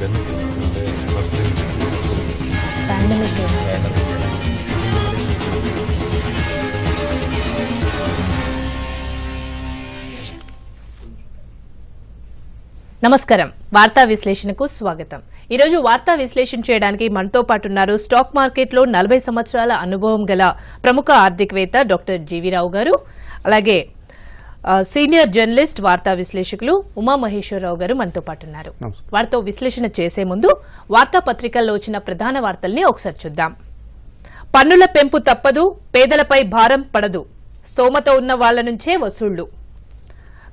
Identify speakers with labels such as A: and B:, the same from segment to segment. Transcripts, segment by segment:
A: చేయడం
B: నమస్కారం వార్తా విశ్లేషణకు స్వాగతం ఈరోజు వార్తా విశ్లేషణ చేయడానికి మనతో పాటున్నారు స్టాక్ మార్కెట్లో నలభై సంవత్సరాల అనుభవం గల ప్రముఖ ఆర్థికవేత్త డాక్టర్ జీవీరావు గారు అలాగే సీనియర్ జర్నలిస్ట్ వార్తా విశ్లేషకులు ఉమామహేశ్వరరావు గారు మనతో పాటు ఉన్నారు వారితో విశ్లేషణ చేసే ముందు వార్తాపత్రికల్లో వచ్చిన ప్రధాన వార్తల్ని ఒకసారి చూద్దాం పన్నుల పెంపు తప్పదు పేదలపై భారం పడదు స్తోమత ఉన్న వాళ్ల నుంచే వసూళ్లు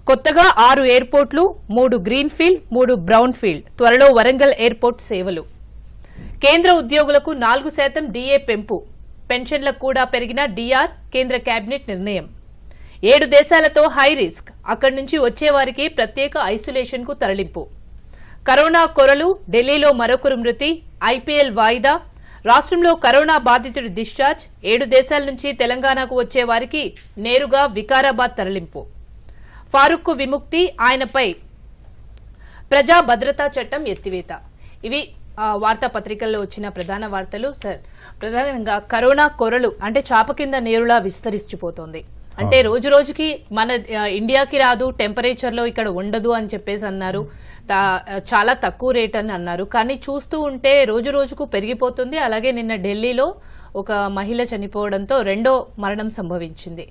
B: కొత్తగా ఆరు ఎయిర్పోర్ట్లు మూడు గ్రీన్ఫీల్డ్ మూడు బ్రౌన్ఫీల్డ్ త్వరలో వరంగల్ ఎయిర్పోర్ట్ సేవలు కేంద్ర ఉద్యోగులకు నాలుగు శాతం డీఏ పెంపు పెన్షన్లకు కూడా పెరిగిన డీఆర్ కేంద్ర కేబినెట్ నిర్ణయం ఏడు దేశాలతో హై రిస్క్ అక్కడి నుంచి వచ్చేవారికి ప్రత్యేక ఐసోలేషన్కు తరలింపు కరోనా కొరలు ఢిల్లీలో మరొకరు మృతి ఐపీఎల్ వాయిదా రాష్ట్రంలో కరోనా బాధితుడి డిశ్చార్జ్ ఏడు దేశాల నుంచి తెలంగాణకు వచ్చేవారికి నేరుగా వికారాబాద్ తరలింపు ఫారూక్ విముక్తి ఆయనపై ప్రజా భద్రతా చట్టం ఎత్తివేత ఇవి వార్తాపత్రికల్లో వచ్చిన ప్రధాన వార్తలు సార్ ప్రధానంగా కరోనా కొరలు అంటే చాప కింద నేరులా విస్తరించిపోతోంది అంటే రోజు రోజుకి మన ఇండియాకి రాదు టెంపరేచర్ లో ఇక్కడ ఉండదు అని చెప్పేసి అన్నారు చాలా తక్కువ రేట్ అని అన్నారు కానీ చూస్తూ ఉంటే రోజు రోజుకు పెరిగిపోతుంది అలాగే నిన్న ఢిల్లీలో ఒక మహిళ చనిపోవడంతో రెండో మరణం సంభవించింది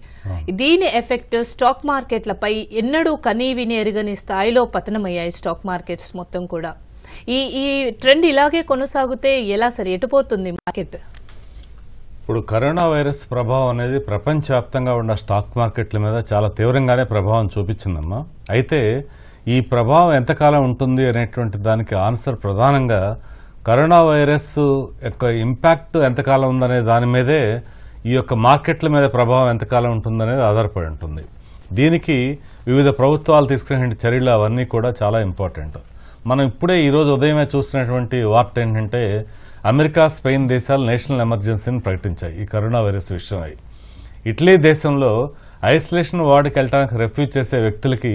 B: దీని ఎఫెక్ట్ స్టాక్ మార్కెట్లపై ఎన్నడూ కనీ విని ఎరుగని స్థాయిలో పతనమయ్యాయి స్టాక్ మార్కెట్స్ మొత్తం కూడా ఈ ఈ ట్రెండ్ ఇలాగే కొనసాగితే ఎలా సరి ఎటుపోతుంది మార్కెట్
A: ఇప్పుడు కరోనా వైరస్ ప్రభావం అనేది ప్రపంచవ్యాప్తంగా ఉన్న స్టాక్ మార్కెట్ల మీద చాలా తీవ్రంగానే ప్రభావం చూపించిందమ్మా అయితే ఈ ప్రభావం ఎంతకాలం ఉంటుంది అనేటువంటి దానికి ఆన్సర్ ప్రధానంగా కరోనా వైరస్ యొక్క ఇంపాక్ట్ ఎంతకాలం ఉందనే దాని మీదే ఈ యొక్క మార్కెట్ల మీద ప్రభావం ఎంతకాలం ఉంటుందనేది ఆధారపడి ఉంటుంది దీనికి వివిధ ప్రభుత్వాలు తీసుకునే చర్యలు అవన్నీ కూడా చాలా ఇంపార్టెంట్ మనం ఇప్పుడే ఈరోజు ఉదయమే చూసినటువంటి వార్త ఏంటంటే అమెరికా స్పెయిన్ దేశాలు నేషనల్ ఎమర్జెన్సీని ప్రకటించాయి ఈ కరోనా వైరస్ విషయమై ఇటలీ దేశంలో ఐసోలేషన్ వార్డుకి వెళ్ళడానికి రెఫ్యూజ్ చేసే వ్యక్తులకి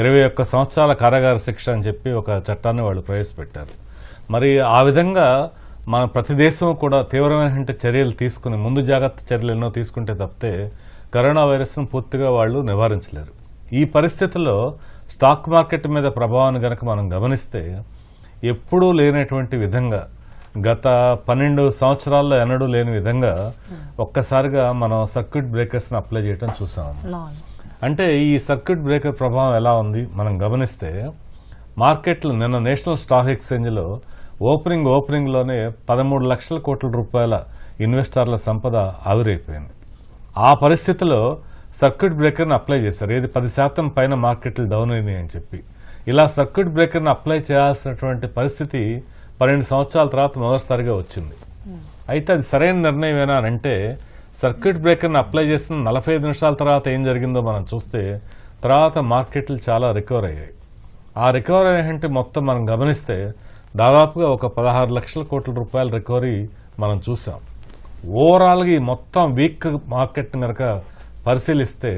A: ఇరవై ఒక్క సంవత్సరాల కారాగార శిక్ష అని చెప్పి ఒక చట్టాన్ని వాళ్ళు ప్రవేశపెట్టారు మరి ఆ విధంగా మన ప్రతి దేశం కూడా తీవ్రమైన చర్యలు తీసుకుని ముందు జాగ్రత్త చర్యలు ఎన్నో తీసుకుంటే తప్పితే కరోనా వైరస్ను పూర్తిగా వాళ్ళు నివారించలేరు ఈ పరిస్థితుల్లో స్టాక్ మార్కెట్ మీద ప్రభావాన్ని కనుక మనం గమనిస్తే ఎప్పుడూ లేనటువంటి విధంగా గత పన్నెండు సంవత్సరాల్లో ఎన్నడూ లేని విధంగా ఒక్కసారిగా మనం సర్క్యూట్ బ్రేకర్స్ని అప్లై చేయడం చూసాం అంటే ఈ సర్క్యూట్ బ్రేకర్ ప్రభావం ఎలా ఉంది మనం గమనిస్తే మార్కెట్లు నిన్న నేషనల్ స్టాక్ లో ఓపెనింగ్ ఓపెనింగ్లోనే పదమూడు లక్షల కోట్ల రూపాయల ఇన్వెస్టర్ల సంపద ఆవిరైపోయింది ఆ పరిస్థితిలో సర్క్యూట్ బ్రేకర్ని అప్లై చేశారు ఏది పది శాతం పైన మార్కెట్లు డౌన్ అయినాయి అని చెప్పి ఇలా సర్క్యూట్ బ్రేకర్ని అప్లై చేయాల్సినటువంటి పరిస్థితి పన్నెండు సంవత్సరాల తర్వాత మొదటిసారిగా వచ్చింది అయితే అది సరైన నిర్ణయమేనా అంటే సర్క్యూట్ బ్రేకర్ని అప్లై చేసిన నలభై నిమిషాల తర్వాత ఏం జరిగిందో మనం చూస్తే తర్వాత మార్కెట్లు చాలా రికవర్ అయ్యాయి ఆ రికవర్ అయ్యాయంటే మొత్తం మనం గమనిస్తే దాదాపుగా ఒక పదహారు లక్షల కోట్ల రూపాయల రికవరీ మనం చూసాం ఓవరాల్గా ఈ మొత్తం వీక్ మార్కెట్ కనుక పరిశీలిస్తే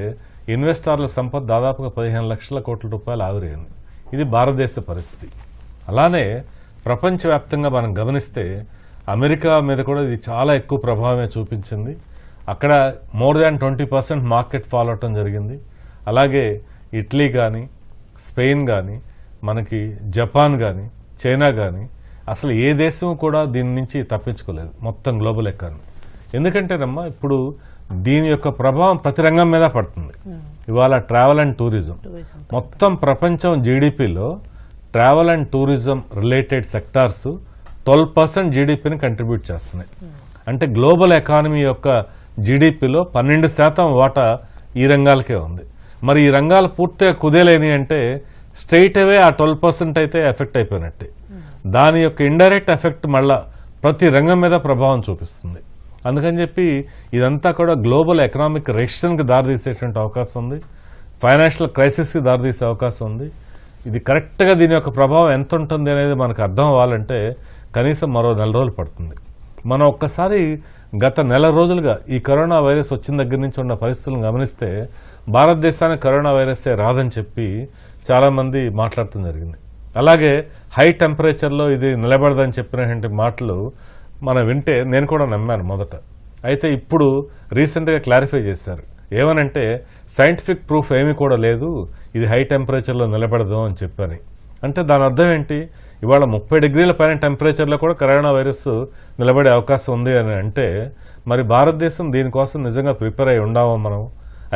A: ఇన్వెస్టర్ల సంపద దాదాపుగా పదిహేను లక్షల కోట్ల రూపాయలు ఆవిరైంది ఇది భారతదేశ పరిస్థితి అలానే ప్రపంచవ్యాప్తంగా మనం గమనిస్తే అమెరికా మీద కూడా ఇది చాలా ఎక్కువ ప్రభావమే చూపించింది అక్కడ more than twenty percent market fall అవటం జరిగింది అలాగే ఇటలీ కానీ స్పెయిన్ కానీ మనకి జపాన్ కానీ చైనా కానీ అసలు ఏ దేశం కూడా దీని నుంచి తప్పించుకోలేదు మొత్తం గ్లోబల్ ఎకానమీ ఎందుకంటేనమ్మా ఇప్పుడు దీని యొక్క ప్రభావం ప్రతి రంగం మీద పడుతుంది hmm. ఇవాళ ట్రావెల్ అండ్ టూరిజం మొత్తం ప్రపంచం జీడిపిలో travel and tourism related sectors twelve percent జీడిపిని కంట్రిబ్యూట్ చేస్తున్నాయి అంటే గ్లోబల్ ఎకానమీ యొక్క జీడిపిలో పన్నెండు శాతం వాటా ఈ రంగాలకే ఉంది మరి ఈ రంగాలు పూర్తిగా కుదేలేని అంటే స్ట్రైట్ అవే ఆ ట్వెల్వ్ పర్సెంట్ అయితే ఎఫెక్ట్ అయిపోయినట్టే దాని యొక్క ఇండైరెక్ట్ ఎఫెక్ట్ మళ్ళా ప్రతి రంగం మీద ప్రభావం చూపిస్తుంది అందుకని చెప్పి ఇదంతా కూడా గ్లోబల్ ఎకనామిక్ రెషన్కి దారితీసేటువంటి అవకాశం ఉంది ఫైనాన్షియల్ క్రైసిస్కి దారితీసే అవకాశం ఉంది ఇది కరెక్ట్గా దీని యొక్క ప్రభావం ఎంత ఉంటుంది అనేది మనకు అర్థం అవ్వాలంటే కనీసం మరో నెల రోజులు పడుతుంది మనం ఒక్కసారి గత నెల రోజులుగా ఈ కరోనా వైరస్ వచ్చిన దగ్గర నుంచి ఉన్న పరిస్థితులను గమనిస్తే భారతదేశానికి కరోనా వైరస్సే రాదని చెప్పి చాలామంది మాట్లాడటం జరిగింది అలాగే హై టెంపరేచర్లో ఇది నిలబడదని చెప్పినటువంటి మాటలు మనం వింటే నేను కూడా నమ్మాను మొదట అయితే ఇప్పుడు రీసెంట్గా క్లారిఫై చేశారు ఏమనంటే సైంటిఫిక్ ప్రూఫ్ ఏమీ కూడా లేదు ఇది హై టెంపరేచర్లో నిలబడదు అని చెప్పని అంటే దాని అర్థం ఏంటి ఇవాళ ముప్పై డిగ్రీల పైన టెంపరేచర్లో కూడా కరోనా వైరస్ నిలబడే అవకాశం ఉంది అని అంటే మరి భారతదేశం దీనికోసం నిజంగా ప్రిపేర్ అయి ఉండామా మనం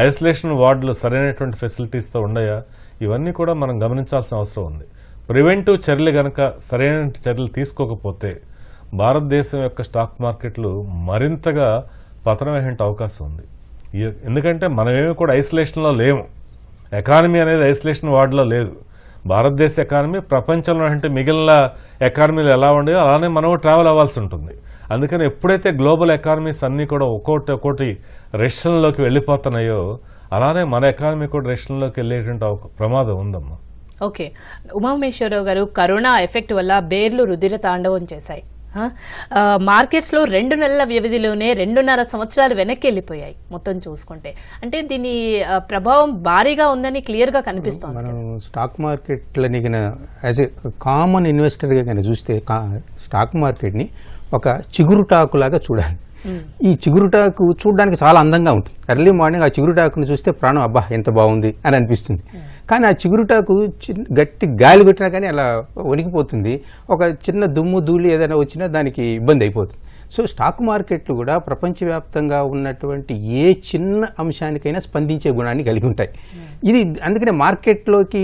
A: ఐసోలేషన్ వార్డులు సరైనటువంటి ఫెసిలిటీస్తో ఉన్నాయా ఇవన్నీ కూడా మనం గమనించాల్సిన అవసరం ఉంది ప్రివెంటివ్ చర్యలు కనుక సరైన చర్యలు తీసుకోకపోతే భారతదేశం యొక్క స్టాక్ మార్కెట్లు మరింతగా పతనమయ్యే అవకాశం ఉంది ఎందుకంటే మనమేమి కూడా ఐసోలేషన్లో లేము ఎకానమీ అనేది ఐసోలేషన్ వార్డులో లేదు భారతదేశ ఎకానమీ ప్రపంచంలో అంటే మిగిలిన ఎకానమీలు ఎలా ఉండేవో అలానే మనము ట్రావెల్ అవ్వాల్సి ఉంటుంది అందుకని ఎప్పుడైతే గ్లోబల్ ఎకానమీస్ అన్నీ కూడా ఒక్కోటి ఒక్కోటి రెషన్లోకి వెళ్ళిపోతున్నాయో అలానే మన ఎకానమీ కూడా రెషన్లోకి వెళ్ళేటువంటి ప్రమాదం ఉందమ్మా
B: ఓకే ఉమామేశ్వరరావు గారు కరోనా ఎఫెక్ట్ వల్ల బేర్లు రుధిర తాండవం చేశాయి మార్కెట్స్లో రెండు నెలల వ్యవధిలోనే రెండున్నర సంవత్సరాలు వెనక్కి వెళ్ళిపోయాయి మొత్తం చూసుకుంటే అంటే దీని ప్రభావం భారీగా ఉందని క్లియర్గా కనిపిస్తుంది
C: మనం స్టాక్ మార్కెట్లో నీకు యాజ్ ఏ కామన్ ఇన్వెస్టర్గా కానీ చూస్తే స్టాక్ మార్కెట్ని ఒక చిగురుటాకులాగా చూడాలి ఈ చిగురుటాకు చూడడానికి చాలా అందంగా ఉంటుంది ఎర్లీ మార్నింగ్ ఆ చిగురుటాకుని చూస్తే ప్రాణం అబ్బా ఎంత బాగుంది అని అనిపిస్తుంది కానీ ఆ చిగురుటాకు గట్టి గాలి కొట్టినా కానీ అలా వణికిపోతుంది ఒక చిన్న దుమ్ము ధూళి ఏదైనా వచ్చినా దానికి ఇబ్బంది అయిపోతుంది సో స్టాక్ మార్కెట్లు కూడా ప్రపంచవ్యాప్తంగా ఉన్నటువంటి ఏ చిన్న అంశానికైనా స్పందించే గుణాన్ని కలిగి ఉంటాయి hmm. ఇది అందుకనే మార్కెట్లోకి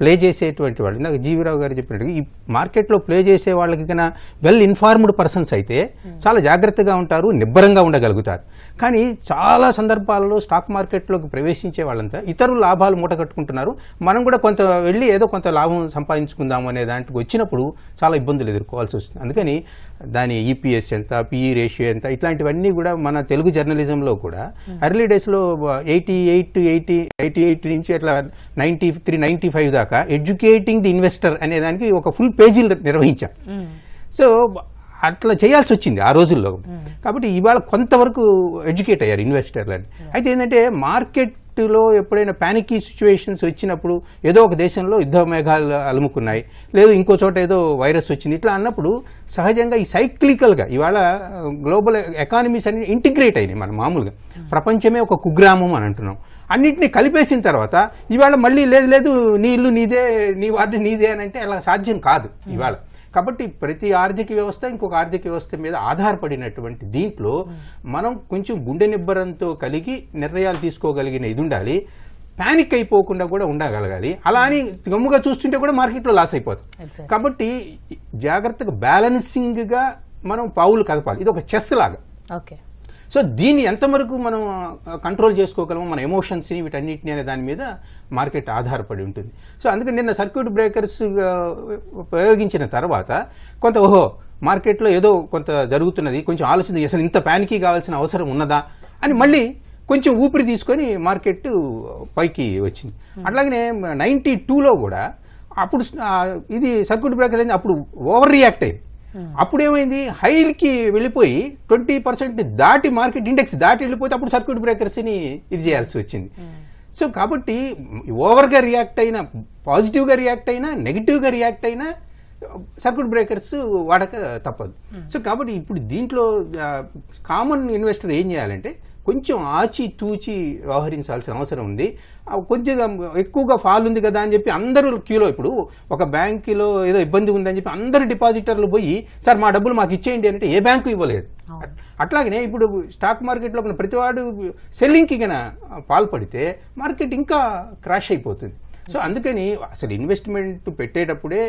C: ప్లే చేసేటువంటి వాళ్ళు నాకు జీవిరావు గారు చెప్పినట్టు ఈ మార్కెట్లో ప్లే చేసే వాళ్ళకి కన్నా వెల్ ఇన్ఫార్మ్డ్ పర్సన్స్ అయితే hmm. చాలా జాగ్రత్తగా ఉంటారు నిబ్బరంగా ఉండగలుగుతారు కానీ చాలా సందర్భాలలో స్టాక్ మార్కెట్లోకి ప్రవేశించే వాళ్ళంతా ఇతరులు లాభాలు మూట కట్టుకుంటున్నారు మనం కూడా కొంత వెళ్ళి ఏదో కొంత లాభం సంపాదించుకుందాం అనే దాంట్లో వచ్చినప్పుడు చాలా ఇబ్బందులు ఎదుర్కోవాల్సి వస్తుంది అందుకని దాని ఈపీఎస్ e ఎంత పిఈ రేషియో e ఎంత ఇట్లాంటివన్నీ కూడా మన తెలుగు జర్నలిజంలో కూడా ఎర్లీ డేస్లో eighty eight eighty eighty eight నుంచి అట్లా నైంటీ త్రీ నైంటీ ఫైవ్ దాకా ఎడ్యుకేటింగ్ ది ఇన్వెస్టర్ అనే దానికి ఒక ఫుల్ పేజీలు నిర్వహించాం సో hmm. అట్లా చేయాల్సి వచ్చింది ఆ రోజుల్లో hmm. కాబట్టి ఇవాళ కొంతవరకు ఎడ్యుకేట్ అయ్యారు ఇన్వెస్టర్లని అయితే ఏంటంటే మార్కెట్ ఎఫెక్ట్లో ఎప్పుడైనా ప్యానికీ సిచ్యువేషన్స్ వచ్చినప్పుడు ఏదో ఒక దేశంలో యుద్ధ మేఘాలు అలుముకున్నాయి లేదు ఇంకో చోట ఏదో వైరస్ వచ్చింది ఇట్లా అన్నప్పుడు సహజంగా ఈ సైక్లికల్గా ఇవాళ గ్లోబల్ ఎకానమీస్ అన్ని ఇంటిగ్రేట్ అయినాయి మనం మామూలుగా ప్రపంచమే ఒక కుగ్రామం అని అంటున్నాం అన్నింటినీ కలిపేసిన తర్వాత ఇవాళ మళ్ళీ లేదు లేదు నీ ఇల్లు నీదే నీ వార్డు నీదే అని అంటే అలా సాధ్యం కాదు ఇవాళ కాబట్టి ప్రతి ఆర్థిక వ్యవస్థ ఇంకొక ఆర్థిక వ్యవస్థ మీద ఆధారపడినటువంటి దీంట్లో మనం కొంచెం గుండె నిబ్బరంతో కలిగి నిర్ణయాలు తీసుకోగలిగిన ఇది ఉండాలి ప్యానిక్ అయిపోకుండా కూడా ఉండగలగాలి అలా అని గమ్ముగా చూస్తుంటే కూడా మార్కెట్లో లాస్ అయిపోతాం కాబట్టి జాగ్రత్తగా బ్యాలెన్సింగ్గా మనం పావులు కదపాలి ఇది ఒక చెస్ లాగా ఓకే సో దీన్ని ఎంతవరకు మనం కంట్రోల్ చేసుకోగలము మన ఎమోషన్స్ని వీటన్నిటిని అనే దాని మీద మార్కెట్ ఆధారపడి ఉంటుంది సో అందుకని నిన్న సర్క్యూట్ బ్రేకర్స్ ప్రయోగించిన తర్వాత కొంత ఓహో మార్కెట్లో ఏదో కొంత జరుగుతున్నది కొంచెం ఆలోచన అసలు ఇంత ప్యాన్కి కావాల్సిన అవసరం ఉన్నదా అని మళ్ళీ కొంచెం ఊపిరి తీసుకొని మార్కెట్ పైకి వచ్చింది అట్లాగనే నైంటీ టూలో కూడా అప్పుడు ఇది సర్క్యూట్ బ్రేకర్ అయింది అప్పుడు ఓవర్ రియాక్ట్ అయింది Hmm. అప్పుడు ఏమైంది హైల్కి వెళ్ళిపోయి ట్వంటీ పర్సెంట్ దాటి మార్కెట్ ఇండెక్స్ దాటి వెళ్ళిపోతే అప్పుడు సర్క్యూట్ బ్రేకర్స్ని ఇది చేయాల్సి వచ్చింది hmm. సో కాబట్టి ఓవర్గా రియాక్ట్ అయినా పాజిటివ్గా రియాక్ట్ అయినా నెగిటివ్గా రియాక్ట్ అయినా సర్క్యూట్ బ్రేకర్స్ వాడక తప్పదు hmm. సో కాబట్టి ఇప్పుడు దీంట్లో కామన్ ఇన్వెస్టర్ ఏం చేయాలంటే కొంచెం ఆచితూచి వ్యవహరించాల్సిన అవసరం ఉంది కొద్దిగా ఎక్కువగా ఫాల్ ఉంది కదా అని చెప్పి అందరూ క్యూలో ఇప్పుడు ఒక బ్యాంకులో ఏదో ఇబ్బంది ఉందని చెప్పి అందరు డిపాజిటర్లు పోయి సార్ మా డబ్బులు మాకు ఇచ్చేయండి అంటే ఏ బ్యాంకు ఇవ్వలేదు అట్లాగనే ఇప్పుడు స్టాక్ మార్కెట్లో ప్రతివాడు సెల్లింగ్కి కనుక పాల్పడితే మార్కెట్ ఇంకా క్రాష్ అయిపోతుంది సో అందుకని అసలు ఇన్వెస్ట్మెంట్ పెట్టేటప్పుడే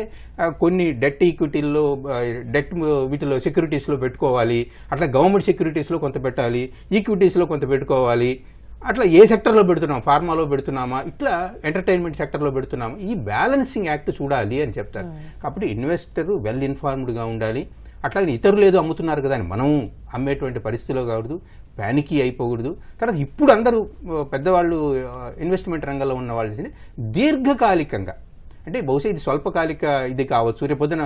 C: కొన్ని డెట్ ఈక్విటీల్లో డెట్ వీటిలో సెక్యూరిటీస్లో పెట్టుకోవాలి అట్లా గవర్నమెంట్ సెక్యూరిటీస్లో కొంత పెట్టాలి ఈక్విటీస్లో కొంత పెట్టుకోవాలి అట్లా ఏ సెక్టర్లో పెడుతున్నాం ఫార్మాలో పెడుతున్నామా ఇట్లా ఎంటర్టైన్మెంట్ సెక్టర్లో పెడుతున్నామా ఈ బ్యాలెన్సింగ్ యాక్ట్ చూడాలి అని చెప్తారు కాబట్టి ఇన్వెస్టర్ వెల్ ఇన్ఫార్మ్డ్గా ఉండాలి అట్లాగే ఇతరులు ఏదో అమ్ముతున్నారు కదా అని మనం అమ్మేటువంటి పరిస్థితిలో కాకూడదు ప్యానికి అయిపోకూడదు తర్వాత ఇప్పుడు అందరూ పెద్దవాళ్ళు ఇన్వెస్ట్మెంట్ రంగంలో ఉన్న వాళ్ళు దీర్ఘకాలికంగా అంటే బహుశా ఇది స్వల్పకాలిక ఇది కావచ్చు రేపొద్దున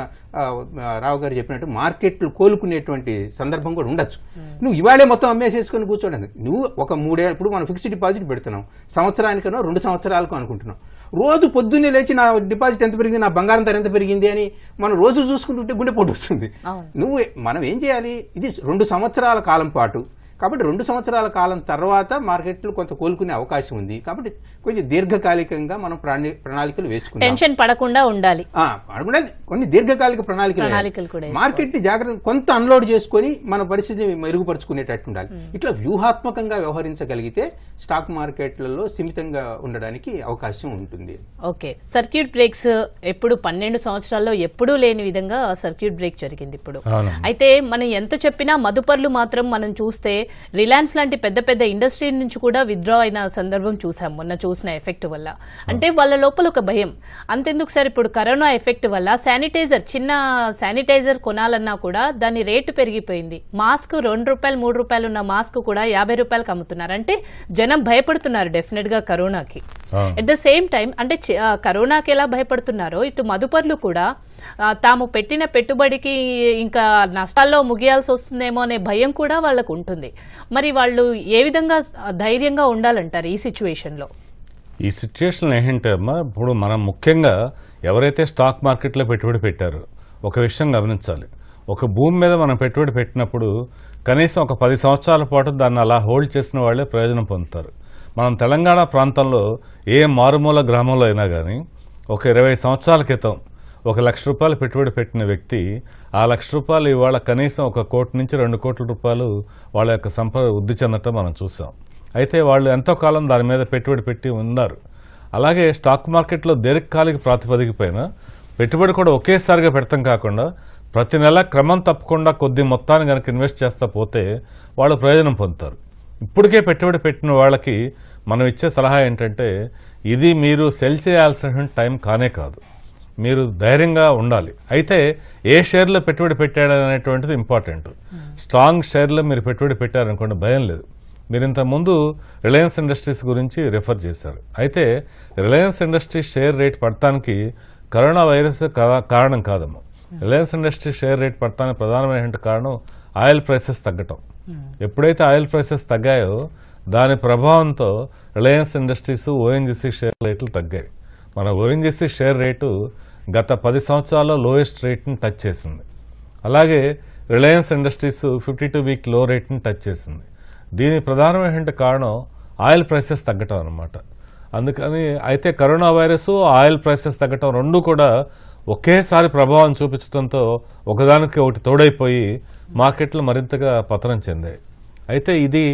C: రావు గారు చెప్పినట్టు మార్కెట్లు కోలుకునేటువంటి సందర్భం కూడా ఉండొచ్చు hmm. నువ్వు ఇవాళే మొత్తం అమ్మేసేసుకొని కూర్చోడానికి నువ్వు ఒక మూడేళ్ళప్పుడు మనం ఫిక్స్డ్ డిపాజిట్ పెడుతున్నాం సంవత్సరానికనో రెండు సంవత్సరాలకు అనుకుంటున్నాం రోజు పొద్దున్నే లేచి నా డిపాజిట్ ఎంత పెరిగింది నా బంగారం ధర ఎంత పెరిగింది అని మనం రోజు చూసుకుంటుంటే గుండెపోటు వస్తుంది నువ్వు మనం ఏం చేయాలి ఇది రెండు సంవత్సరాల కాలం పాటు కాబట్టి రెండు సంవత్సరాల కాలం తర్వాత మార్కెట్లు కొంత కోలుకునే అవకాశం ఉంది కాబట్టి కొంచెం దీర్ఘకాలికంగా మనం ప్రణాళికలు వేసుకుంటాం టెన్షన్
B: పడకుండా ఉండాలి
C: కొన్ని దీర్ఘకాలిక ప్రణాళికలు మార్కెట్ ని జాగ్రత్త కొంత అన్లోడ్ చేసుకొని మన పరిస్థితిని మెరుగుపరుచుకునేటట్టు ఉండాలి ఇట్లా వ్యూహాత్మకంగా వ్యవహరించగలిగితే స్టాక్ మార్కెట్లలో సీమితంగా ఉండడానికి అవకాశం ఉంటుంది
B: ఓకే సర్క్యూట్ బ్రేక్స్ ఎప్పుడు పన్నెండు సంవత్సరాల్లో ఎప్పుడూ లేని విధంగా సర్క్యూట్ బ్రేక్ జరిగింది ఇప్పుడు అయితే మనం ఎంత చెప్పినా మదుపర్లు మాత్రం మనం చూస్తే రిలయన్స్ లాంటి పెద్ద పెద్ద ఇండస్ట్రీ నుంచి కూడా విత్డ్రా అయిన సందర్భం చూసాం మొన్న చూసిన ఎఫెక్ట్ వల్ల అంటే వాళ్ళ లోపల ఒక భయం అంతెందుకు సార్ ఇప్పుడు కరోనా ఎఫెక్ట్ వల్ల శానిటైజర్ చిన్న శానిటైజర్ కొనాలన్నా కూడా దాని రేటు పెరిగిపోయింది మాస్క్ రెండు రూపాయలు మూడు రూపాయలు ఉన్న మాస్క్ కూడా యాభై రూపాయలకు అమ్ముతున్నారు అంటే జనం భయపడుతున్నారు డెఫినెట్ గా కరోనాకి అట్ ద సేమ్ టైం అంటే కరోనాకి ఎలా భయపడుతున్నారో ఇటు మదుపర్లు కూడా తాము పెట్టిన పెట్టుబడికి ఇంకా నష్టాల్లో ముగియాల్సి వస్తుందేమో అనే భయం కూడా వాళ్ళకు ఉంటుంది మరి వాళ్ళు ఏ విధంగా ధైర్యంగా ఉండాలంటారు ఈ సిచ్యువేషన్లో
A: ఈ సిచ్యుయేషన్ అమ్మా ఇప్పుడు మనం ముఖ్యంగా ఎవరైతే స్టాక్ మార్కెట్లో పెట్టుబడి పెట్టారో ఒక విషయం గమనించాలి ఒక భూమి మీద మనం పెట్టుబడి పెట్టినప్పుడు కనీసం ఒక పది సంవత్సరాల పాటు దాన్ని అలా హోల్డ్ చేసిన వాళ్ళే ప్రయోజనం పొందుతారు మనం తెలంగాణ ప్రాంతంలో ఏ మారుమూల గ్రామంలో అయినా కానీ ఒక ఇరవై సంవత్సరాల క్రితం ఒక లక్ష రూపాయలు పెట్టుబడి పెట్టిన వ్యక్తి ఆ లక్ష రూపాయలు ఇవాళ కనీసం ఒక కోటి నుంచి రెండు కోట్ల రూపాయలు వాళ్ళ యొక్క సంపద వృద్ధి చెందటం మనం చూసాం అయితే వాళ్ళు ఎంతో కాలం దాని మీద పెట్టుబడి పెట్టి ఉన్నారు అలాగే స్టాక్ మార్కెట్లో దీర్ఘకాలిక ప్రాతిపదికపైన పెట్టుబడి కూడా ఒకేసారిగా పెడతాం కాకుండా ప్రతి నెల క్రమం తప్పకుండా కొద్ది మొత్తాన్ని కనుక ఇన్వెస్ట్ చేస్తా పోతే వాళ్ళు ప్రయోజనం పొందుతారు ఇప్పటికే పెట్టుబడి పెట్టిన వాళ్ళకి మనం ఇచ్చే సలహా ఏంటంటే ఇది మీరు సెల్ చేయాల్సిన టైం కానే కాదు మీరు ధైర్యంగా ఉండాలి అయితే ఏ షేర్లో పెట్టుబడి పెట్టాడు అనేటువంటిది ఇంపార్టెంట్ స్ట్రాంగ్ షేర్లో మీరు పెట్టుబడి పెట్టారనుకోండి భయం లేదు మీరు ఇంతకుముందు రిలయన్స్ ఇండస్ట్రీస్ గురించి రిఫర్ చేశారు అయితే రిలయన్స్ ఇండస్ట్రీస్ షేర్ రేట్ పడటానికి కరోనా వైరస్ కారణం కాదమ్మ రిలయన్స్ ఇండస్ట్రీస్ షేర్ రేట్ పడటానికి ప్రధానమైన కారణం ఆయిల్ ప్రైసెస్ తగ్గటం hmm. ఎప్పుడైతే ఆయిల్ ప్రైసెస్ తగ్గాయో దాని ప్రభావంతో రిలయన్స్ ఇండస్ట్రీస్ ఓఎన్జీసీ షేర్ రేట్లు తగ్గాయి మన ఓఎన్జీసీ షేర్ రేటు గత పది సంవత్సరాల్లో లోయెస్ట్ రేట్ని టచ్ చేసింది అలాగే Reliance Industries fifty two week లో రేట్ని టచ్ చేసింది దీని ప్రధానమైన కారణం ఆయిల్ ప్రైసెస్ తగ్గటం అనమాట అందుకని అయితే కరోనా వైరస్ ఆయిల్ ప్రైసెస్ తగ్గటం రెండు కూడా ఒకేసారి ప్రభావం చూపించడంతో ఒకదానికి ఒకటి తోడైపోయి మార్కెట్లు మరింతగా పతనం చెందాయి అయితే ఇది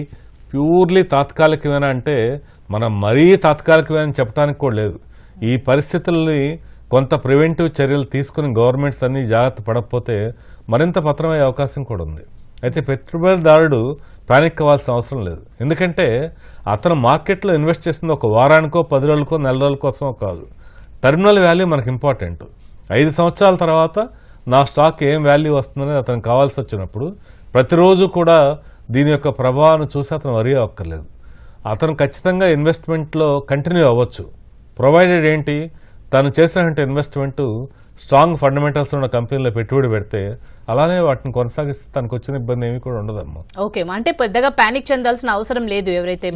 A: ప్యూర్లీ తాత్కాలికమేనా అంటే మనం మరీ తాత్కాలికమైన చెప్పడానికి కూడా లేదు ఈ పరిస్థితుల్ని కొంత ప్రివెంటివ్ చర్యలు తీసుకుని గవర్నమెంట్స్ అన్ని జాగ్రత్త పడకపోతే మరింత పతనమయ్యే అవకాశం కూడా ఉంది అయితే పెట్టుబడిదారుడు ప్యానిక్ కావాల్సిన అవసరం లేదు ఎందుకంటే అతను మార్కెట్లో ఇన్వెస్ట్ చేసింది ఒక వారానికో పది రోజులకో నెల రోజుల కోసమో కాదు టర్మినల్ వాల్యూ మనకు ఇంపార్టెంట్ ఐదు సంవత్సరాల తర్వాత నా స్టాక్ ఏం వాల్యూ వస్తుందని అతను కావాల్సి వచ్చినప్పుడు ప్రతిరోజు కూడా దీని యొక్క ప్రభావాన్ని చూసి అతను వరి అవ్వక్కర్లేదు అతను ఖచ్చితంగా ఇన్వెస్ట్మెంట్లో కంటిన్యూ అవ్వచ్చు ప్రొవైడెడ్ ఏంటి తను చేసినటువంటి ఇన్వెస్ట్మెంటు స్ట్రాంగ్ ఫండమెంటల్స్ ఉన్న కంపెనీలో పెట్టుబడి పెడితే అలానే వాటిని కొనసాగిస్తే తనకు వచ్చిన ఇబ్బంది ఏమి కూడా ఉండదమ్మా
B: ఓకే అంటే పెద్దగా ప్యానిక్ చెందాల్సిన అవసరం లేదు ఎవరైతే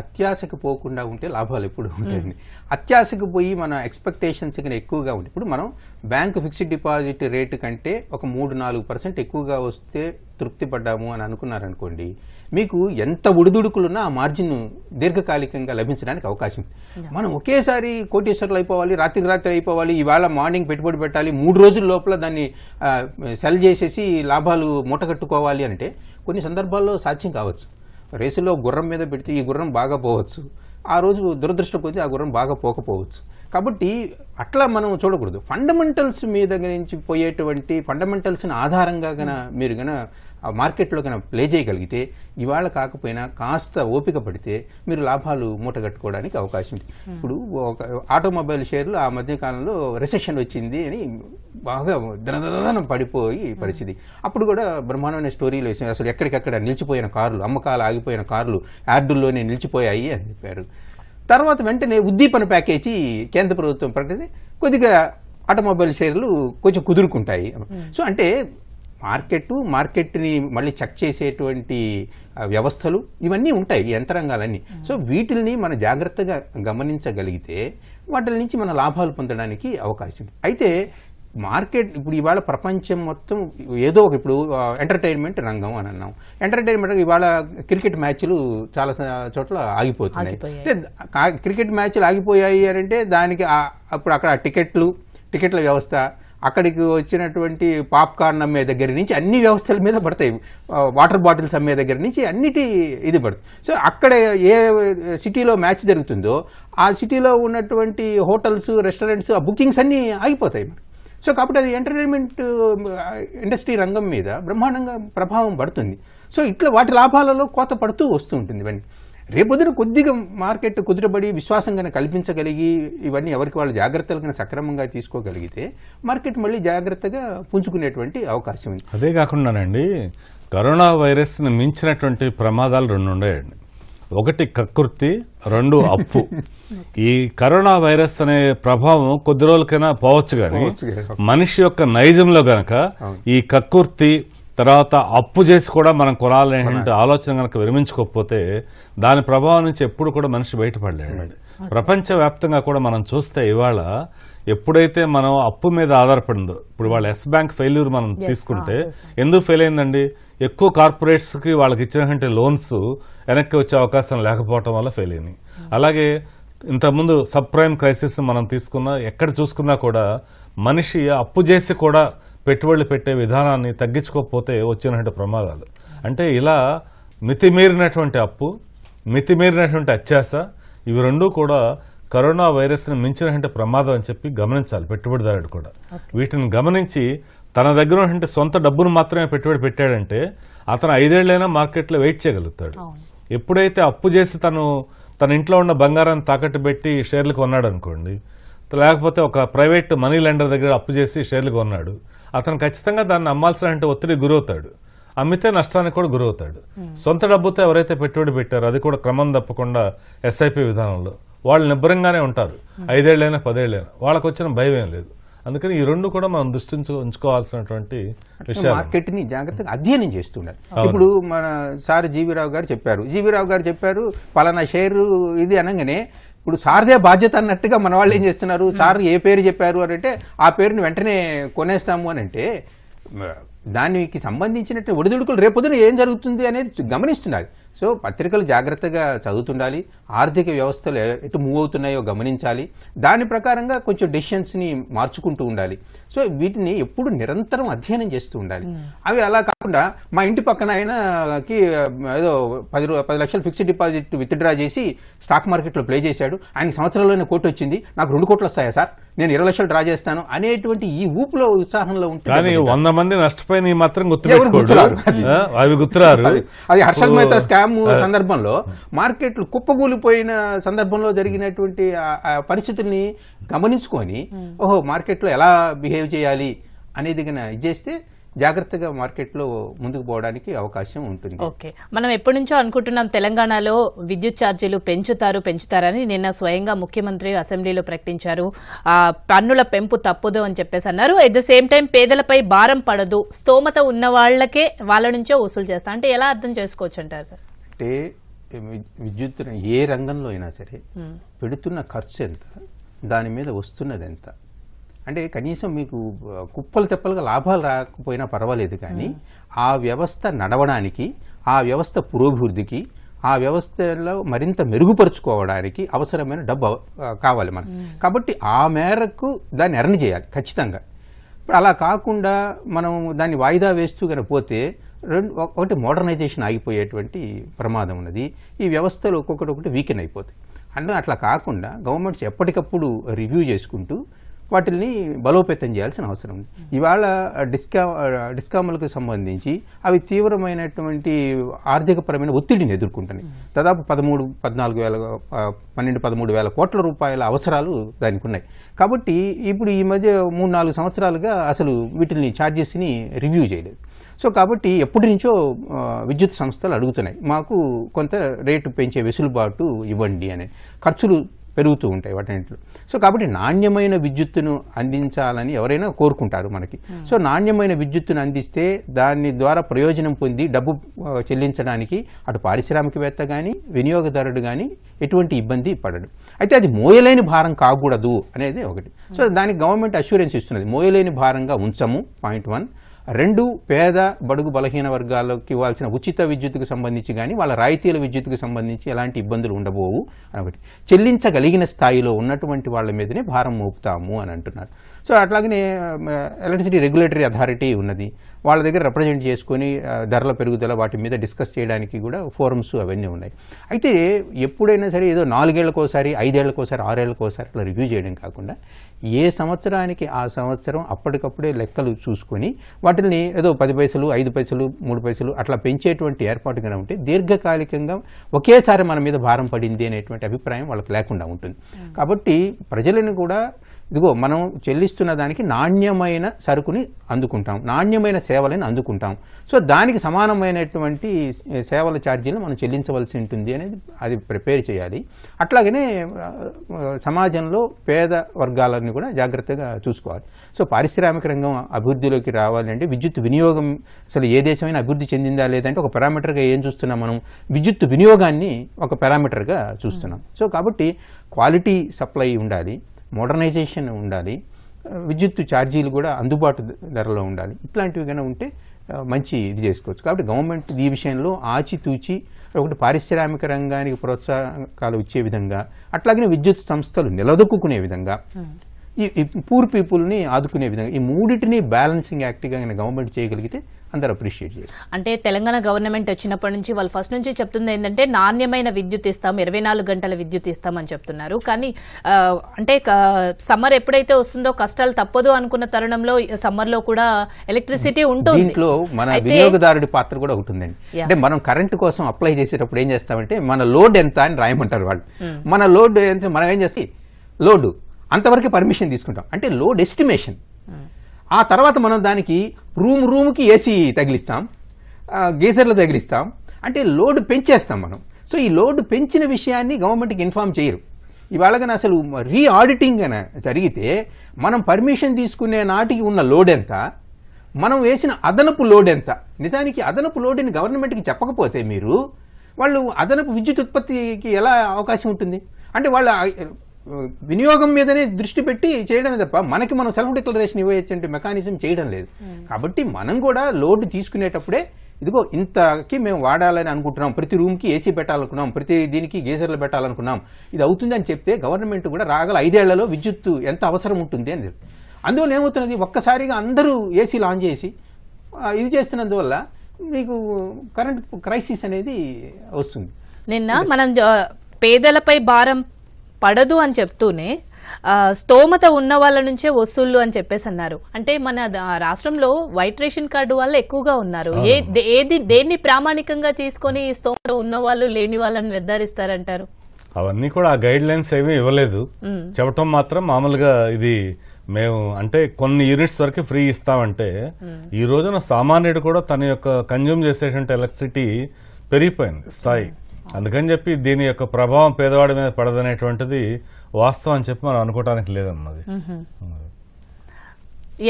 C: అత్యాశకు పోకుండా ఉంటే లాభాలు ఎప్పుడు ఉంటాయండి అత్యాశకు పోయి మన ఎక్స్పెక్టేషన్స్ ఎక్కువగా ఉంటే ఇప్పుడు మనం బ్యాంక్ ఫిక్స్డ్ డిపాజిట్ రేటు కంటే ఒక మూడు నాలుగు పర్సెంట్ ఎక్కువగా వస్తే తృప్తి పడ్డాము అని అనుకున్నారనుకోండి మీకు ఎంత ఉడుదుడుకులున్నా ఆ మార్జిన్ దీర్ఘకాలికంగా లభించడానికి అవకాశం మనం ఒకేసారి కోటేశ్వర్లు అయిపోవాలి రాత్రికి రాత్రి అయిపోవాలి ఇవాళ మార్నింగ్ పెట్టుబడి పెట్టాలి మూడు రోజుల లోపల దాన్ని సెల్ చేసేసి లాభాలు మూటగట్టుకోవాలి అంటే కొన్ని సందర్భాల్లో సాధ్యం కావచ్చు రేసులో గుర్రం మీద పెడితే ఈ గుర్రం బాగా పోవచ్చు ఆ రోజు దురదృష్టం కొద్ది ఆ గుర్రం బాగా పోకపోవచ్చు కాబట్టి అట్లా మనం చూడకూడదు ఫండమెంటల్స్ మీద నుంచి పోయేటువంటి ఫండమెంటల్స్ని ఆధారంగా గన మీరు గన ఆ మార్కెట్లో కనుక ప్లే చేయగలిగితే ఇవాళ కాకపోయినా కాస్త ఓపిక పడితే మీరు లాభాలు మూటగట్టుకోవడానికి అవకాశం ఉంది hmm. ఇప్పుడు ఒక ఆటోమొబైల్ షేర్లు ఆ మధ్యకాలంలో రిసెప్షన్ వచ్చింది అని బాగా దనదనం పడిపోయి hmm. పరిస్థితి అప్పుడు కూడా బ్రహ్మాండమైన స్టోరీలు వేసాం అసలు ఎక్కడికక్కడ నిలిచిపోయిన కార్లు అమ్మకాలు ఆగిపోయిన కార్లు యార్డుల్లోనే నిలిచిపోయాయి అని చెప్పారు తర్వాత వెంటనే ఉద్దీపన ప్యాకేజీ కేంద్ర ప్రభుత్వం ప్రకటిస్తే కొద్దిగా ఆటోమొబైల్ షేర్లు కొంచెం కుదురుకుంటాయి hmm. సో అంటే మార్కెట్ మార్కెట్ని మళ్ళీ చెక్ చేసేటువంటి వ్యవస్థలు ఇవన్నీ ఉంటాయి యంత్రాంగాలన్నీ సో వీటిల్ని మనం జాగ్రత్తగా గమనించగలిగితే వాటి నుంచి మన లాభాలు పొందడానికి అవకాశం అయితే మార్కెట్ ఇప్పుడు ఇవాళ ప్రపంచం మొత్తం ఏదో ఒక ఇప్పుడు ఎంటర్టైన్మెంట్ రంగం అని అన్నాం ఎంటర్టైన్మెంట్ ఇవాళ క్రికెట్ మ్యాచ్లు చాలా చోట్ల ఆగిపోతున్నాయి క్రికెట్ మ్యాచ్లు ఆగిపోయాయి అంటే దానికి అప్పుడు అక్కడ టికెట్లు టికెట్ల వ్యవస్థ అక్కడికి వచ్చినటువంటి పాప్కార్న్ అమ్మే దగ్గర నుంచి అన్ని వ్యవస్థల మీద పడతాయి వాటర్ బాటిల్స్ అమ్మే దగ్గర నుంచి అన్నిటి ఇది పడుతుంది సో అక్కడ ఏ సిటీలో మ్యాచ్ జరుగుతుందో ఆ సిటీలో ఉన్నటువంటి హోటల్స్ రెస్టారెంట్స్ ఆ బుకింగ్స్ అన్నీ ఆగిపోతాయి మరి సో కాబట్టి అది ఎంటర్టైన్మెంట్ ఇండస్ట్రీ రంగం మీద బ్రహ్మాండంగా ప్రభావం పడుతుంది సో ఇట్లా వాటి లాభాలలో కోత పడుతూ వస్తూ ఉంటుంది వెంటనే రేపొద్దున కొద్దిగా మార్కెట్ కుదురబడి విశ్వాసం కనుక కల్పించగలిగి ఇవన్నీ ఎవరికి వాళ్ళు జాగ్రత్తలు కనుక సక్రమంగా తీసుకోగలిగితే మార్కెట్ మళ్ళీ జాగ్రత్తగా పుంజుకునేటువంటి
A: అవకాశం ఉంది అదే కాకుండానండి కరోనా వైరస్ని మించినటువంటి ప్రమాదాలు రెండు ఉన్నాయండి ఒకటి కకృతి రెండు అప్పు ఈ కరోనా వైరస్ అనే ప్రభావం కొద్ది రోజులకైనా పోవచ్చు కానీ మనిషి యొక్క నైజంలో గనక ఈ కకృతి తర్వాత అప్పు చేసి కూడా మనం కొనాలనేటువంటి ఆలోచన కనుక విరమించుకోకపోతే దాని ప్రభావం నుంచి ఎప్పుడు కూడా మనిషి బయటపడలేడు ప్రపంచవ్యాప్తంగా కూడా మనం చూస్తే ఇవాళ ఎప్పుడైతే మనం అప్పు మీద ఆధారపడిందో ఇప్పుడు వాళ్ళ ఎస్ బ్యాంక్ ఫెయిల్యూర్ మనం తీసుకుంటే ఎందుకు ఫెయిల్ అయిందండి ఎక్కువ కార్పొరేట్స్కి వాళ్ళకి ఇచ్చినటువంటి లోన్స్ వెనక్కి వచ్చే అవకాశం లేకపోవటం వల్ల ఫెయిల్ అయింది అలాగే ఇంతకుముందు సబ్ ప్రైమ్ క్రైసిస్ మనం తీసుకున్న ఎక్కడ చూసుకున్నా కూడా మనిషి అప్పు చేసి కూడా పెట్టుబడులు పెట్టే విధానాన్ని తగ్గించుకోకపోతే వచ్చినటువంటి ప్రమాదాలు అంటే ఇలా మితిమీరినటువంటి అప్పు మితిమీరినటువంటి అత్యాస ఇవి రెండూ కూడా కరోనా వైరస్ను మించినటువంటి ప్రమాదం అని చెప్పి గమనించాలి పెట్టుబడిదారుడు కూడా వీటిని గమనించి తన దగ్గర ఉన్నటువంటి సొంత డబ్బును మాత్రమే పెట్టుబడి పెట్టాడంటే అతను ఐదేళ్లైనా మార్కెట్లో వెయిట్ చేయగలుగుతాడు ఎప్పుడైతే అప్పు చేసి తను తన ఇంట్లో ఉన్న బంగారాన్ని తాకట్టు పెట్టి షేర్లు కొన్నాడు అనుకోండి లేకపోతే ఒక ప్రైవేట్ మనీ లెండర్ దగ్గర అప్పు చేసి షేర్లు కొన్నాడు అతను ఖచ్చితంగా దాన్ని అమ్మాల్సిన ఒత్తిడి గురవుతాడు అమ్మితే నష్టానికి కూడా గురవుతాడు hmm. సొంత డబ్బుతో ఎవరైతే పెట్టుబడి పెట్టారో అది కూడా క్రమం తప్పకుండా ఎస్ఐపి విధానంలో వాళ్ళు నిబ్బరంగానే ఉంటారు hmm. ఐదేళ్ళైనా పదేళ్ళైనా వాళ్ళకు వచ్చిన భయం ఏం లేదు అందుకని ఈ రెండు కూడా మనం దృష్టి ఉంచుకోవాల్సినటువంటి మార్కెట్ ని జాగ్రత్తగా అధ్యయనం చేస్తున్నారు ఇప్పుడు మన సార్
C: జీవీరావు గారు చెప్పారు జీవీరావు గారు చెప్పారు పలానా షేర్ ఇది అనగానే ఇప్పుడు సార్దే బాధ్యత అన్నట్టుగా మన వాళ్ళు ఏం hmm. చేస్తున్నారు సార్ hmm. ఏ పేరు చెప్పారు అని అంటే ఆ పేరుని వెంటనే కొనేస్తాము అని అంటే దానికి సంబంధించినట్టు ఒడిదుడుకులు రేపొద్దున ఏం జరుగుతుంది అనేది గమనిస్తున్నారు సో పత్రికలు జాగ్రత్తగా చదువుతుండాలి ఆర్థిక వ్యవస్థలు ఎటు మూవ్ అవుతున్నాయో గమనించాలి దాని ప్రకారంగా కొంచెం డెసిషన్స్ని మార్చుకుంటూ ఉండాలి సో వీటిని ఎప్పుడు నిరంతరం అధ్యయనం చేస్తూ ఉండాలి hmm. అవి అలా కాకుండా మా ఇంటి పక్కన ఆయనకి ఏదో పది పది లక్షలు ఫిక్స్డ్ డిపాజిట్ విత్డ్రా చేసి స్టాక్ మార్కెట్లో ప్లే చేశాడు ఆయనకి సంవత్సరంలోనే కోటి వచ్చింది నాకు రెండు కోట్లు వస్తాయా సార్ నేను ఇరవై లక్షలు డ్రా చేస్తాను అనేటువంటి ఈ ఊపులో ఉత్సాహంలో ఉంటుంది
A: వంద మంది నష్టపోయిన మాత్రం గుర్తురారు అవి గుర్తురారు అది హర్షల్ మేత స్కామ్ సందర్భంలో
C: మార్కెట్లు కుప్పగూలిపోయిన సందర్భంలో జరిగినటువంటి పరిస్థితుల్ని గమనించుకొని ఓహో మార్కెట్లో ఎలా బిహేవ్ చేయాలి అనేది కన్నా ఇది చేస్తే జాగ్రత్తగా మార్కెట్లో ముందుకు పోవడానికి అవకాశం ఉంటుంది
B: ఓకే మనం ఎప్పటి నుంచో అనుకుంటున్నాం తెలంగాణలో విద్యుత్ ఛార్జీలు పెంచుతారు పెంచుతారని నిన్న స్వయంగా ముఖ్యమంత్రి అసెంబ్లీలో ప్రకటించారు పన్నుల పెంపు తప్పదు అని చెప్పేసి అన్నారు అట్ ద సేమ్ టైం పేదలపై భారం పడదు స్తోమత ఉన్న వాళ్ళకే వాళ్ళ నుంచే వసూలు చేస్తా అంటే ఎలా అర్థం చేసుకోవచ్చు అంటారు సార్
C: అంటే విద్యుత్ ఏ రంగంలో అయినా సరే పెడుతున్న ఖర్చు ఎంత దాని మీద వస్తున్నది ఎంత అంటే కనీసం మీకు కుప్పలు తెప్పలుగా లాభాలు రాకపోయినా పర్వాలేదు కానీ ఆ వ్యవస్థ నడవడానికి ఆ వ్యవస్థ పురోభివృద్ధికి ఆ వ్యవస్థలో మరింత మెరుగుపరుచుకోవడానికి అవసరమైన డబ్బు కావాలి మనకు కాబట్టి ఆ మేరకు దాన్ని ఎర్న్ చేయాలి ఖచ్చితంగా ఇప్పుడు అలా కాకుండా మనం దాన్ని వాయిదా వేస్తూ కనుక పోతే రెండు ఒకటి మోడర్నైజేషన్ ఆగిపోయేటువంటి ప్రమాదం ఉన్నది ఈ వ్యవస్థలు ఒక్కొక్కటి ఒకటి వీకెన్ అయిపోతాయి అంటే అట్లా కాకుండా గవర్నమెంట్స్ ఎప్పటికప్పుడు రివ్యూ చేసుకుంటూ వాటిని బలోపేతం చేయాల్సిన అవసరం ఉంది ఇవాళ డిస్కా డిస్కాములకు సంబంధించి అవి తీవ్రమైనటువంటి ఆర్థికపరమైన ఒత్తిడిని ఎదుర్కొంటున్నాయి దాదాపు పదమూడు పద్నాలుగు వేల పన్నెండు పదమూడు వేల కోట్ల రూపాయల అవసరాలు దానికి ఉన్నాయి కాబట్టి ఇప్పుడు ఈ మధ్య మూడు నాలుగు సంవత్సరాలుగా అసలు వీటిని ఛార్జెస్ని రివ్యూ చేయలేదు సో కాబట్టి ఎప్పటి నుంచో విద్యుత్ సంస్థలు అడుగుతున్నాయి మాకు కొంత రేటు పెంచే వెసులుబాటు ఇవ్వండి అని ఖర్చులు పెరుగుతూ ఉంటాయి వాటింట్లో సో కాబట్టి నాణ్యమైన విద్యుత్తును అందించాలని ఎవరైనా కోరుకుంటారు మనకి hmm. సో నాణ్యమైన విద్యుత్తును అందిస్తే దాని ద్వారా ప్రయోజనం పొంది డబ్బు చెల్లించడానికి అటు పారిశ్రామికవేత్త కానీ వినియోగదారుడు కానీ ఎటువంటి ఇబ్బంది పడడు అయితే అది మోయలేని భారం కాకూడదు అనేది ఒకటి సో hmm. దానికి గవర్నమెంట్ అష్యూరెన్స్ ఇస్తున్నది మోయలేని భారంగా ఉంచము పాయింట్ వన్ రెండు పేద బడుగు బలహీన వర్గాలకు ఇవ్వాల్సిన ఉచిత విద్యుత్కు సంబంధించి కానీ వాళ్ళ రాయితీల విద్యుత్కు సంబంధించి ఎలాంటి ఇబ్బందులు ఉండబోవు అని ఒకటి చెల్లించగలిగిన స్థాయిలో ఉన్నటువంటి వాళ్ళ మీదనే భారం మోపుతాము అని అంటున్నారు సో అట్లాగనే ఎలక్ట్రిసిటీ రెగ్యులేటరీ అథారిటీ ఉన్నది వాళ్ళ దగ్గర రిప్రజెంట్ చేసుకొని ధరల పెరుగుదల వాటి మీద డిస్కస్ చేయడానికి కూడా ఫోరమ్స్ అవన్నీ ఉన్నాయి అయితే ఎప్పుడైనా సరే ఏదో నాలుగేళ్లకోసారి ఐదేళ్లకోసారి ఆరేళ్లకోసారి అట్లా రివ్యూ చేయడం కాకుండా ఏ సంవత్సరానికి ఆ సంవత్సరం అప్పటికప్పుడే లెక్కలు చూసుకొని వాటిని ఏదో పది పైసలు ఐదు పైసలు మూడు పైసలు అట్లా పెంచేటువంటి ఏర్పాటు కనుక ఉంటే దీర్ఘకాలికంగా ఒకేసారి మన మీద భారం పడింది అనేటువంటి అభిప్రాయం వాళ్ళకి లేకుండా ఉంటుంది కాబట్టి ప్రజలను కూడా ఇదిగో మనం చెల్లిస్తున్న దానికి నాణ్యమైన సరుకుని అందుకుంటాం నాణ్యమైన సేవలను అందుకుంటాం సో దానికి సమానమైనటువంటి సేవల ఛార్జీలు మనం చెల్లించవలసి ఉంటుంది అనేది అది ప్రిపేర్ చేయాలి అట్లాగనే సమాజంలో పేద వర్గాలని కూడా జాగ్రత్తగా చూసుకోవాలి సో పారిశ్రామిక రంగం అభివృద్ధిలోకి రావాలంటే విద్యుత్ వినియోగం అసలు ఏ దేశమైనా అభివృద్ధి చెందిందా లేదంటే ఒక పారామీటర్గా ఏం చూస్తున్నాం మనం విద్యుత్ వినియోగాన్ని ఒక పారామీటర్గా చూస్తున్నాం సో కాబట్టి క్వాలిటీ సప్లై ఉండాలి మోడర్నైజేషన్ ఉండాలి విద్యుత్ ఛార్జీలు కూడా అందుబాటు ధరలో ఉండాలి ఇట్లాంటివి కానీ ఉంటే మంచి ఇది చేసుకోవచ్చు కాబట్టి గవర్నమెంట్ ఈ విషయంలో ఆచితూచి ఒకటి పారిశ్రామిక రంగానికి ప్రోత్సాహకాలు ఇచ్చే విధంగా అట్లాగే విద్యుత్ సంస్థలు నిలదొక్కునే విధంగా hmm. ఈ పూర్ పీపుల్ని ఆదుకునే విధంగా ఈ మూడింటిని బ్యాలెన్సింగ్ యాక్ట్గా గవర్నమెంట్ చేయగలిగితే అందరు అప్రిషియేట్ చేస్తారు
B: అంటే తెలంగాణ గవర్నమెంట్ వచ్చినప్పటి నుంచి వాళ్ళు ఫస్ట్ నుంచి చెప్తుంది ఏంటంటే నాణ్యమైన విద్యుత్ ఇస్తాం ఇరవై గంటల విద్యుత్ ఇస్తామని చెప్తున్నారు కానీ అంటే సమ్మర్ ఎప్పుడైతే వస్తుందో కష్టాలు తప్పదు అనుకున్న తరుణంలో సమ్మర్లో కూడా ఎలక్ట్రిసిటీ ఉంటుంది దీంట్లో
C: మన వినియోగదారుడి పాత్ర కూడా ఉంటుందండి అంటే మనం కరెంటు కోసం అప్లై చేసేటప్పుడు ఏం చేస్తామంటే మన లోడ్ ఎంత అని రాయమంటారు వాళ్ళు మన లోడ్ ఎంత మనం ఏం చేస్తే లోడు అంతవరకు పర్మిషన్ తీసుకుంటాం అంటే లోడ్ ఎస్టిమేషన్ ఆ తర్వాత మనం దానికి రూమ్ రూమ్కి ఏసీ తగిలిస్తాం గీజర్లు తగిలిస్తాం అంటే లోడ్ పెంచేస్తాం మనం సో ఈ లోడ్ పెంచిన విషయాన్ని గవర్నమెంట్కి ఇన్ఫామ్ చేయరు ఇవాళ అసలు రీ ఆడిటింగ్ అని జరిగితే మనం పర్మిషన్ తీసుకునే నాటికి ఉన్న లోడ్ ఎంత మనం వేసిన అదనపు లోడ్ ఎంత నిజానికి అదనపు లోడ్ని గవర్నమెంట్కి చెప్పకపోతే మీరు వాళ్ళు అదనపు విద్యుత్ ఉత్పత్తికి ఎలా అవకాశం ఉంటుంది అంటే వాళ్ళు వినియోగం మీదనే దృష్టి పెట్టి చేయడమే తప్ప మనకి మనం సెల్ఫ్ డిక్లరేషన్ ఇవ్వచ్చే మెకానిజం చేయడం లేదు hmm. కాబట్టి మనం కూడా లోడ్ తీసుకునేటప్పుడే ఇదిగో ఇంతకి మేము వాడాలని అనుకుంటున్నాం ప్రతి రూమ్కి ఏసీ పెట్టాలనుకున్నాం ప్రతి దీనికి గేజర్లు పెట్టాలనుకున్నాం ఇది అవుతుంది అని చెప్తే గవర్నమెంట్ కూడా రాగల ఐదేళ్లలో విద్యుత్తు ఎంత అవసరం ఉంటుంది అని అందువల్ల ఏమవుతున్నది ఒక్కసారిగా అందరూ ఏసీలు ఆన్ చేసి ఇది చేస్తున్నందువల్ల మీకు కరెంట్ క్రైసిస్ అనేది వస్తుంది
B: నిన్న మనం పేదలపై భారం పడదు అని చెప్తూనే స్తోమత ఉన్న వాళ్ళ నుంచే వసూళ్ళు అని చెప్పేసి అన్నారు అంటే మన రాష్ట్రంలో వైట్ రేషన్ కార్డు వాళ్ళు ఎక్కువగా ఉన్నారు ఏది దేన్ని ప్రామాణికంగా తీసుకొని స్తోమత ఉన్న వాళ్ళు లేని వాళ్ళని నిర్ధారిస్తారంటారు
A: అవన్నీ కూడా ఆ గైడ్ లైన్స్ ఏమీ ఇవ్వలేదు చెప్పటం మాత్రం మామూలుగా ఇది మేము అంటే కొన్ని యూనిట్స్ వరకు ఫ్రీ ఇస్తామంటే ఈ రోజున సామాన్యుడు కూడా తన యొక్క కన్జ్యూమ్ చేసేటువంటి ఎలక్ట్రిసిటీ పెరిగిపోయింది స్థాయి అందుకని చెప్పి దీని యొక్క ప్రభావం పేదవాడి మీద పడదనేటువంటిది వాస్తవం అని చెప్పి మనం అనుకోవటానికి లేదన్నది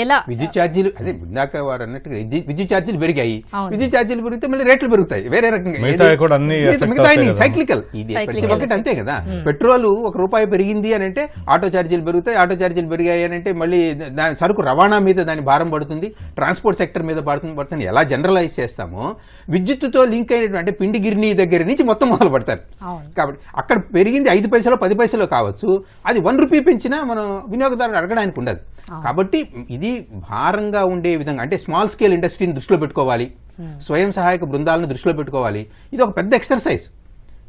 A: ఎలా విద్యుత్ ఛార్జీలు అదే
C: ఇందాక వారు అన్నట్టుగా విద్యుత్ ఛార్జీలు పెరిగాయి విద్యుత్ ఛార్జీలు పెరిగితే మళ్ళీ రేట్లు పెరుగుతాయి వేరే రకంగా మిగతా సైక్లికల్ ఇది ప్రతి ఒక్కటి అంతే కదా hmm. పెట్రోల్ ఒక రూపాయి పెరిగింది అని అంటే ఆటో ఛార్జీలు పెరుగుతాయి ఆటో ఛార్జీలు పెరిగాయి అని అంటే మళ్ళీ దాని సరుకు రవాణా మీద దాని భారం పడుతుంది ట్రాన్స్పోర్ట్ సెక్టర్ మీద పడుతుంది పడుతుంది ఎలా జనరలైజ్ చేస్తామో విద్యుత్తుతో లింక్ అయినటువంటి పిండి గిరిని దగ్గర నుంచి మొత్తం మొదలు పడతారు కాబట్టి అక్కడ పెరిగింది ఐదు పైసలు పది పైసలో కావచ్చు అది వన్ రూపీ పెంచినా మనం వినియోగదారులు అడగడానికి ఉండదు కాబట్టి ఇది భారంగా ఉండే విధంగా అంటే స్మాల్ స్కేల్ ఇండస్ట్రీని దృష్టిలో పెట్టుకోవాలి hmm. స్వయం సహాయక బృందాలను దృష్టిలో పెట్టుకోవాలి ఇది ఒక పెద్ద ఎక్సర్సైజ్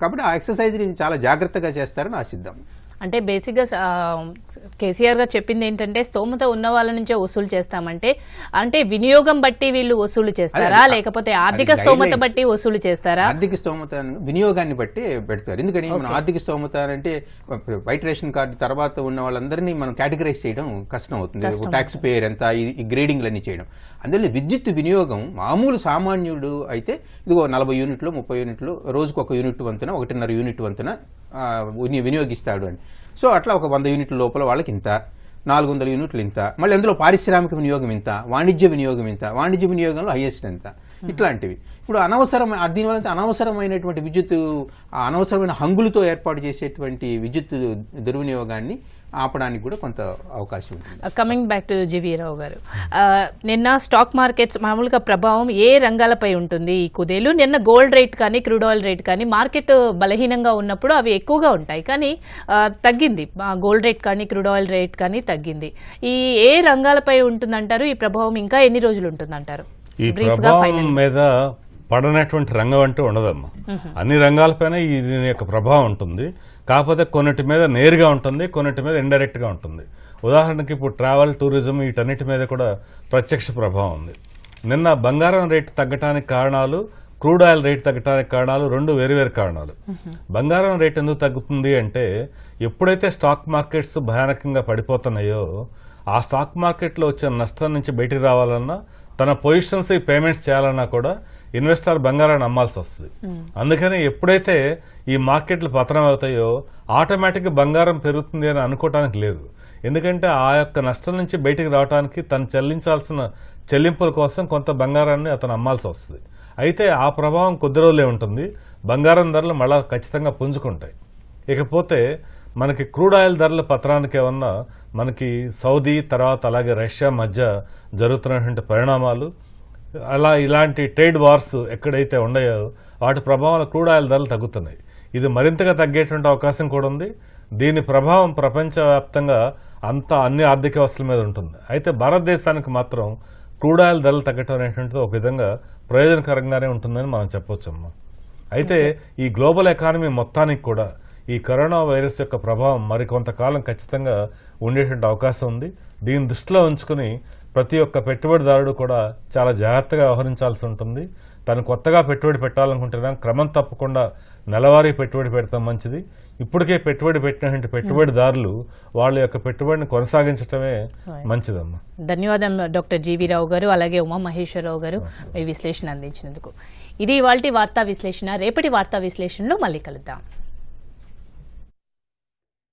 C: కాబట్టి ఆ ఎక్సర్సైజ్ని చాలా జాగ్రత్తగా చేస్తారని ఆశిద్దాం
B: అంటే బేసిక్గా కేసీఆర్ గారు చెప్పింది ఏంటంటే స్తోమత ఉన్న వాళ్ళ నుంచే వసూలు చేస్తామంటే అంటే వినియోగం బట్టి వీళ్ళు వసూలు చేస్తారా లేకపోతే ఆర్థిక స్తోమత బట్టి వసూలు చేస్తారా ఆర్థిక స్తోమత
C: వినియోగాన్ని బట్టి పెడతారు ఎందుకని ఆర్థిక స్తోమత అంటే వైట్ రేషన్ కార్డు తర్వాత ఉన్న వాళ్ళందరినీ మనం కేటగరైజ్ చేయడం కష్టం అవుతుంది ట్యాక్స్ పేయర్ ఎంత ఈ గ్రేడింగ్లన్నీ చేయడం అందులో విద్యుత్ వినియోగం మామూలు సామాన్యుడు అయితే ఇదిగో నలభై యూనిట్లు ముప్పై యూనిట్లు రోజుకు ఒక యూనిట్ వంతున ఒకటిన్నర యూనిట్ వంతున వినియోగిస్తాడు అని సో అట్లా ఒక వంద యూనిట్ల లోపల వాళ్ళకి ఇంత నాలుగు వందల యూనిట్లు ఇంత మళ్ళీ అందులో పారిశ్రామిక వినియోగం ఇంత వాణిజ్య వినియోగం ఇంత వాణిజ్య వినియోగంలో హైయెస్ట్ ఎంత Hmm. ఇట్లాంటివి ఇప్పుడు అనవసరమైన దీనివల్ల అనవసరమైనటువంటి విద్యుత్ అనవసరమైన హంగులతో ఏర్పాటు చేసేటువంటి విద్యుత్ దుర్వినియోగాన్ని ఆపడానికి కూడా కొంత అవకాశం ఉంది
B: కమింగ్ బ్యాక్ టు జీవీరావు గారు uh, నిన్న స్టాక్ మార్కెట్స్ మామూలుగా ప్రభావం ఏ రంగాలపై ఉంటుంది ఈ కుదేలు నిన్న గోల్డ్ రేట్ కానీ క్రూడ్ ఆయిల్ రేట్ కానీ మార్కెట్ బలహీనంగా ఉన్నప్పుడు అవి ఎక్కువగా ఉంటాయి కానీ uh, తగ్గింది గోల్డ్ రేట్ కానీ క్రూడ్ ఆయిల్ రేట్ కానీ తగ్గింది ఈ ఏ రంగాలపై ఉంటుందంటారు ఈ ప్రభావం ఇంకా ఎన్ని రోజులు ఉంటుందంటారు ఈ ప్రభావం
A: మీద పడనటువంటి రంగం అంటూ ఉండదమ్మా అన్ని రంగాలపైన దీని యొక్క ప్రభావం ఉంటుంది కాకపోతే కొన్నిటి మీద నేరుగా ఉంటుంది కొన్నిటి మీద ఇండైరెక్ట్గా ఉంటుంది ఉదాహరణకి ఇప్పుడు ట్రావెల్ టూరిజం వీటన్నిటి మీద కూడా ప్రత్యక్ష ప్రభావం ఉంది నిన్న బంగారం రేటు తగ్గటానికి కారణాలు క్రూడ్ ఆయిల్ రేట్ తగ్గటానికి కారణాలు రెండు వేరువేరు కారణాలు బంగారం రేట్ ఎందుకు తగ్గుతుంది అంటే ఎప్పుడైతే స్టాక్ మార్కెట్స్ భయానకంగా పడిపోతున్నాయో ఆ స్టాక్ మార్కెట్లో వచ్చిన నష్టం నుంచి బయటికి రావాలన్నా తన పొజిషన్స్ పేమెంట్స్ చేయాలన్నా కూడా ఇన్వెస్టర్ బంగారాన్ని అమ్మాల్సి వస్తుంది అందుకని ఎప్పుడైతే ఈ మార్కెట్లు పతనం అవుతాయో ఆటోమేటిక్గా బంగారం పెరుగుతుంది అని అనుకోవటానికి లేదు ఎందుకంటే ఆ యొక్క నష్టం నుంచి బయటికి రావడానికి తను చెల్లించాల్సిన చెల్లింపుల కోసం కొంత బంగారాన్ని అతను అమ్మాల్సి వస్తుంది అయితే ఆ ప్రభావం కొద్ది రోజులే ఉంటుంది బంగారం ధరలు మళ్ళా ఖచ్చితంగా పుంజుకుంటాయి ఇకపోతే మనకి క్రూడ్ ఆయిల్ ధరల పత్రానికి ఏమన్నా మనకి సౌదీ తర్వాత అలాగే రష్యా మధ్య జరుగుతున్నటువంటి పరిణామాలు అలా ఇలాంటి ట్రేడ్ వార్స్ ఎక్కడైతే ఉన్నాయో వాటి ప్రభావాలు క్రూడ్ ఆయిల్ ధరలు తగ్గుతున్నాయి ఇది మరింతగా తగ్గేటువంటి అవకాశం కూడా ఉంది దీని ప్రభావం ప్రపంచవ్యాప్తంగా అంతా అన్ని ఆర్థిక వ్యవస్థల మీద ఉంటుంది అయితే భారతదేశానికి మాత్రం క్రూడ్ ఆయిల్ ధరలు తగ్గటం అనేటువంటిది ఒక విధంగా ప్రయోజనకరంగానే ఉంటుందని మనం చెప్పవచ్చమ్మా అయితే ఈ గ్లోబల్ ఎకానమీ మొత్తానికి కూడా ఈ కరోనా వైరస్ యొక్క ప్రభావం మరికొంతకాలం ఖచ్చితంగా ఉండేటువంటి అవకాశం ఉంది దీన్ని దృష్టిలో ఉంచుకుని ప్రతి ఒక్క పెట్టుబడిదారుడు కూడా చాలా జాగ్రత్తగా వ్యవహరించాల్సి ఉంటుంది తను కొత్తగా పెట్టుబడి పెట్టాలనుకుంటున్నా క్రమం తప్పకుండా నెలవారీ పెట్టుబడి పెడతాం మంచిది ఇప్పటికే పెట్టుబడి పెట్టినటువంటి పెట్టుబడిదారులు వాళ్ళ యొక్క పెట్టుబడిని కొనసాగించడమే మంచిదమ్మా
B: ధన్యవాదం డాక్టర్ జీవీరావు గారు అలాగే ఉమా మహేశ్వరరావు గారు మీ విశ్లేషణ అందించినందుకు ఇది ఇవాళ వార్తా విశ్లేషణ రేపటి వార్తా విశ్లేషణలో మళ్ళీ కలుద్దాం